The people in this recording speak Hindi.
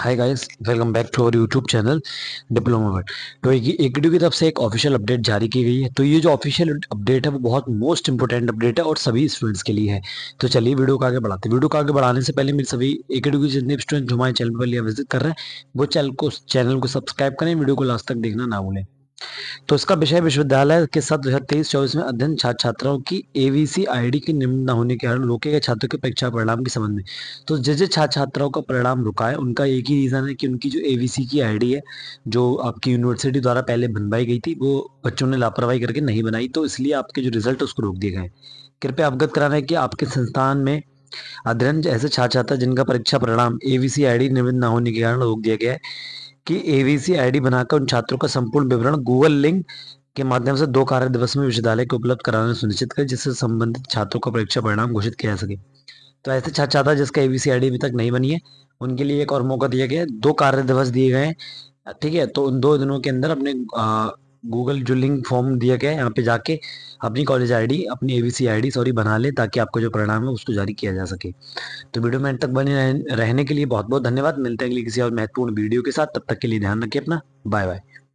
hi guys welcome back to our YouTube channel diploma word तो एकीडू की तरफ से एक ऑफिशियल अपडेट जारी की गई है तो ये जो ऑफिशियल अपडेट है वो बहुत मोस्ट इंपॉर्टेंट अपडेट है और सभी स्टूडेंट्स के लिए है तो चलिए वीडियो को आगे बढ़ाते हैं वीडियो को आगे बढ़ाने से पहले मेरे सभी एकीडू के जितने स्टूडेंट हमारे चैनल पर लिया विजिट कर रहे हैं वो चैनल को चैनल को सब्सक्राइब करें वीडियो को लास्ट तक देखना ना भूलें तो इसका विषय विश्वविद्यालय के साथ दो हजार तेईस चौबीस में अध्ययन छात्र छात्राओं की एवीसी आईडी की निम्न न होने के कारण रोके गए छात्रों के परीक्षा परिणाम के संबंध में तो जिस जिस छात्र छात्राओं का परिणाम रुका है उनका एक ही रीज़न है कि उनकी जो एवीसी की आईडी है जो आपकी यूनिवर्सिटी द्वारा पहले बनवाई गई थी वो बच्चों ने लापरवाही करके नहीं बनाई तो इसलिए आपके जो रिजल्ट उसको रोक दिए गए कृपया अवगत कराना है कि आपके संस्थान में अध्ययन ऐसे छात्र छात्रा जिनका परीक्षा परिणाम एवीसी आईडी निमित्त न होने के कारण रोक दिया गया है कि एवीसी आईडी बनाकर उन छात्रों का संपूर्ण विवरण गूगल लिंक के माध्यम से दो कार्य दिवस में विश्वविद्यालय को उपलब्ध कराना सुनिश्चित करें जिससे संबंधित छात्रों का परीक्षा परिणाम घोषित किया जा सके तो ऐसे छात्र छात्रा जिसका एवीसी आईडी अभी तक नहीं बनी है उनके लिए एक और मौका दिया गया दो कार्य दिवस दिए गए ठीक है तो उन दो दिनों के अंदर अपने गूगल जो लिंक फॉर्म दिया गया है यहाँ पे जाके अपनी कॉलेज आईडी अपनी एबीसी आईडी सॉरी बना ले ताकि आपको जो परिणाम है उसको जारी किया जा सके तो वीडियो में तक बने रहने के लिए बहुत बहुत धन्यवाद मिलते हैं अगली किसी और महत्वपूर्ण वीडियो के साथ तब तक के लिए ध्यान रखिए अपना बाय बाय